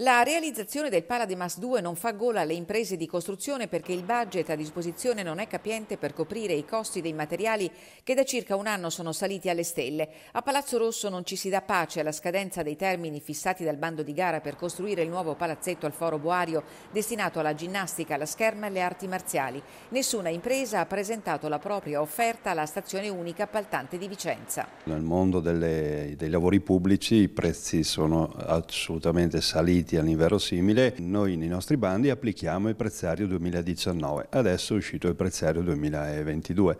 La realizzazione del Paradimas 2 non fa gola alle imprese di costruzione perché il budget a disposizione non è capiente per coprire i costi dei materiali che da circa un anno sono saliti alle stelle. A Palazzo Rosso non ci si dà pace alla scadenza dei termini fissati dal bando di gara per costruire il nuovo palazzetto al Foro Boario destinato alla ginnastica, alla scherma e alle arti marziali. Nessuna impresa ha presentato la propria offerta alla stazione unica appaltante di Vicenza. Nel mondo delle, dei lavori pubblici i prezzi sono assolutamente saliti limiti all'inverosimile, noi nei nostri bandi applichiamo il prezzario 2019, adesso è uscito il prezzario 2022.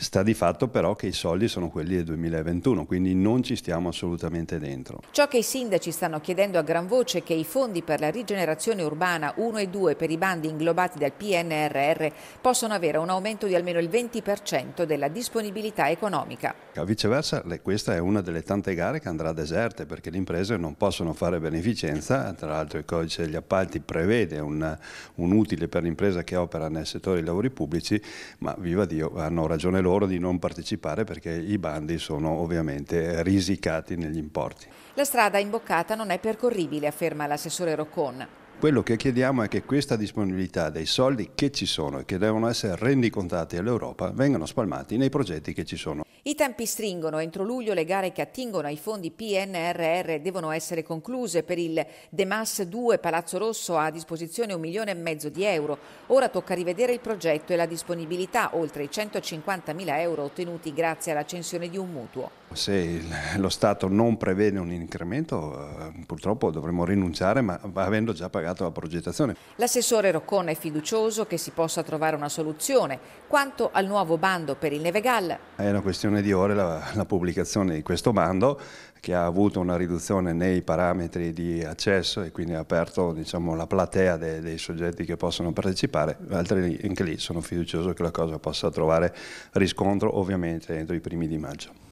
Sta di fatto però che i soldi sono quelli del 2021, quindi non ci stiamo assolutamente dentro. Ciò che i sindaci stanno chiedendo a gran voce è che i fondi per la rigenerazione urbana 1 e 2 per i bandi inglobati dal PNRR possono avere un aumento di almeno il 20% della disponibilità economica. Viceversa, questa è una delle tante gare che andrà deserte perché le imprese non possono fare beneficenza tra tra l'altro il codice degli appalti prevede un, un utile per l'impresa che opera nel settore dei lavori pubblici, ma viva Dio, hanno ragione loro di non partecipare perché i bandi sono ovviamente risicati negli importi. La strada imboccata non è percorribile, afferma l'assessore Roccon. Quello che chiediamo è che questa disponibilità dei soldi che ci sono e che devono essere rendicontati all'Europa vengano spalmati nei progetti che ci sono. I tempi stringono, entro luglio le gare che attingono ai fondi PNRR devono essere concluse, per il Demas 2 Palazzo Rosso ha a disposizione un milione e mezzo di euro, ora tocca rivedere il progetto e la disponibilità, oltre i 150 mila euro ottenuti grazie all'accensione di un mutuo. Se lo Stato non prevede un incremento, eh, purtroppo dovremmo rinunciare, ma avendo già pagato la progettazione. L'assessore Roccone è fiducioso che si possa trovare una soluzione. Quanto al nuovo bando per il Nevegal? È una questione di ore la, la pubblicazione di questo bando che ha avuto una riduzione nei parametri di accesso e quindi ha aperto diciamo, la platea dei, dei soggetti che possono partecipare, altri anche lì sono fiducioso che la cosa possa trovare riscontro ovviamente entro i primi di maggio.